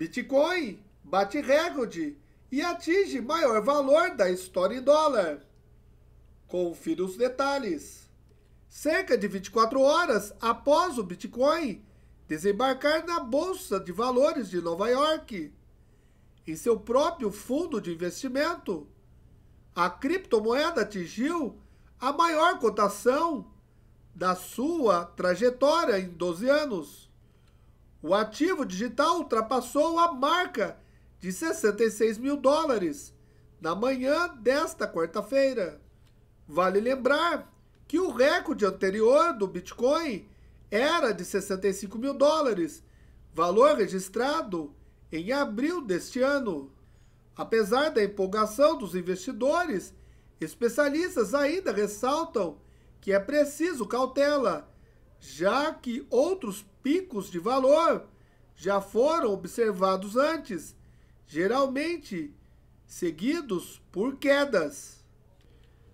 Bitcoin bate recorde e atinge maior valor da história em dólar. Confira os detalhes. Cerca de 24 horas após o Bitcoin desembarcar na Bolsa de Valores de Nova York, em seu próprio fundo de investimento, a criptomoeda atingiu a maior cotação da sua trajetória em 12 anos o ativo digital ultrapassou a marca de 66 mil dólares na manhã desta quarta-feira. Vale lembrar que o recorde anterior do Bitcoin era de 65 mil dólares, valor registrado em abril deste ano. Apesar da empolgação dos investidores, especialistas ainda ressaltam que é preciso cautela já que outros picos de valor já foram observados antes, geralmente seguidos por quedas.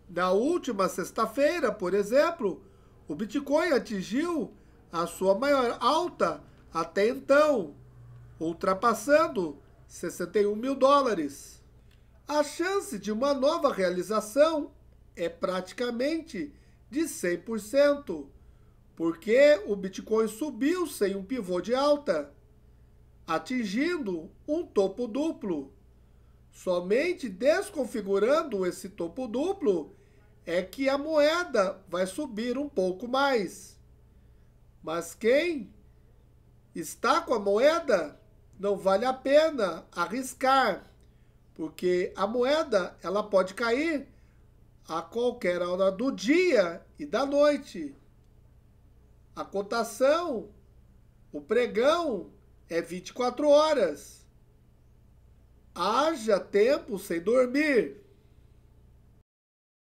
Na última sexta-feira, por exemplo, o Bitcoin atingiu a sua maior alta até então, ultrapassando 61 mil dólares. A chance de uma nova realização é praticamente de 100%. Porque o Bitcoin subiu sem um pivô de alta, atingindo um topo duplo. Somente desconfigurando esse topo duplo é que a moeda vai subir um pouco mais. Mas quem está com a moeda não vale a pena arriscar, porque a moeda ela pode cair a qualquer hora do dia e da noite. A cotação, o pregão é 24 horas. Haja tempo sem dormir.